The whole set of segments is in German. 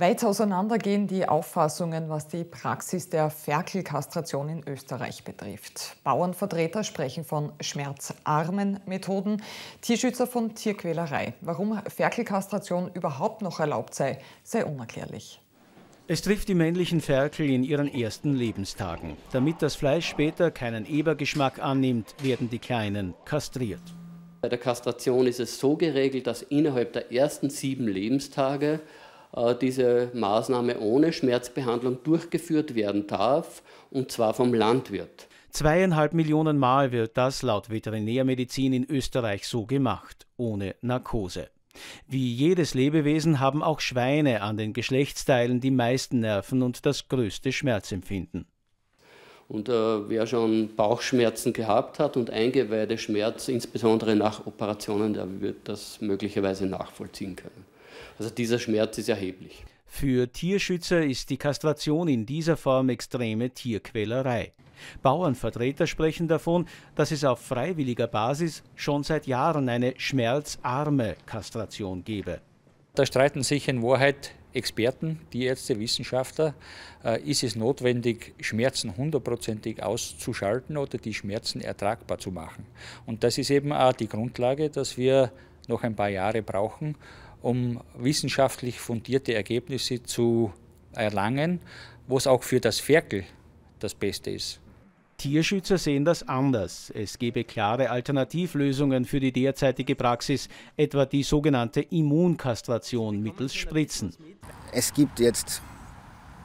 Weit auseinandergehen die Auffassungen, was die Praxis der Ferkelkastration in Österreich betrifft. Bauernvertreter sprechen von schmerzarmen Methoden, Tierschützer von Tierquälerei. Warum Ferkelkastration überhaupt noch erlaubt sei, sei unerklärlich. Es trifft die männlichen Ferkel in ihren ersten Lebenstagen. Damit das Fleisch später keinen Ebergeschmack annimmt, werden die Kleinen kastriert. Bei der Kastration ist es so geregelt, dass innerhalb der ersten sieben Lebenstage äh, diese Maßnahme ohne Schmerzbehandlung durchgeführt werden darf, und zwar vom Landwirt. Zweieinhalb Millionen Mal wird das laut Veterinärmedizin in Österreich so gemacht, ohne Narkose. Wie jedes Lebewesen haben auch Schweine an den Geschlechtsteilen die meisten Nerven und das größte Schmerzempfinden. Und äh, wer schon Bauchschmerzen gehabt hat und Eingeweideschmerz, insbesondere nach Operationen, der wird das möglicherweise nachvollziehen können. Also dieser Schmerz ist erheblich. Für Tierschützer ist die Kastration in dieser Form extreme Tierquälerei. Bauernvertreter sprechen davon, dass es auf freiwilliger Basis schon seit Jahren eine schmerzarme Kastration gebe. Da streiten sich in Wahrheit Experten, Tierärzte, Wissenschaftler, äh, ist es notwendig, Schmerzen hundertprozentig auszuschalten oder die Schmerzen ertragbar zu machen. Und das ist eben auch die Grundlage, dass wir noch ein paar Jahre brauchen, um wissenschaftlich fundierte Ergebnisse zu erlangen, wo es auch für das Ferkel das Beste ist. Tierschützer sehen das anders. Es gebe klare Alternativlösungen für die derzeitige Praxis, etwa die sogenannte Immunkastration mittels Spritzen. Es gibt jetzt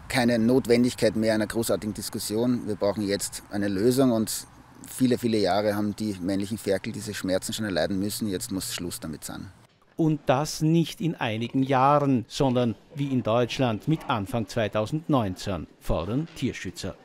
keine Notwendigkeit mehr einer großartigen Diskussion. Wir brauchen jetzt eine Lösung und viele, viele Jahre haben die männlichen Ferkel diese Schmerzen schon erleiden müssen. Jetzt muss Schluss damit sein. Und das nicht in einigen Jahren, sondern wie in Deutschland mit Anfang 2019, fordern Tierschützer.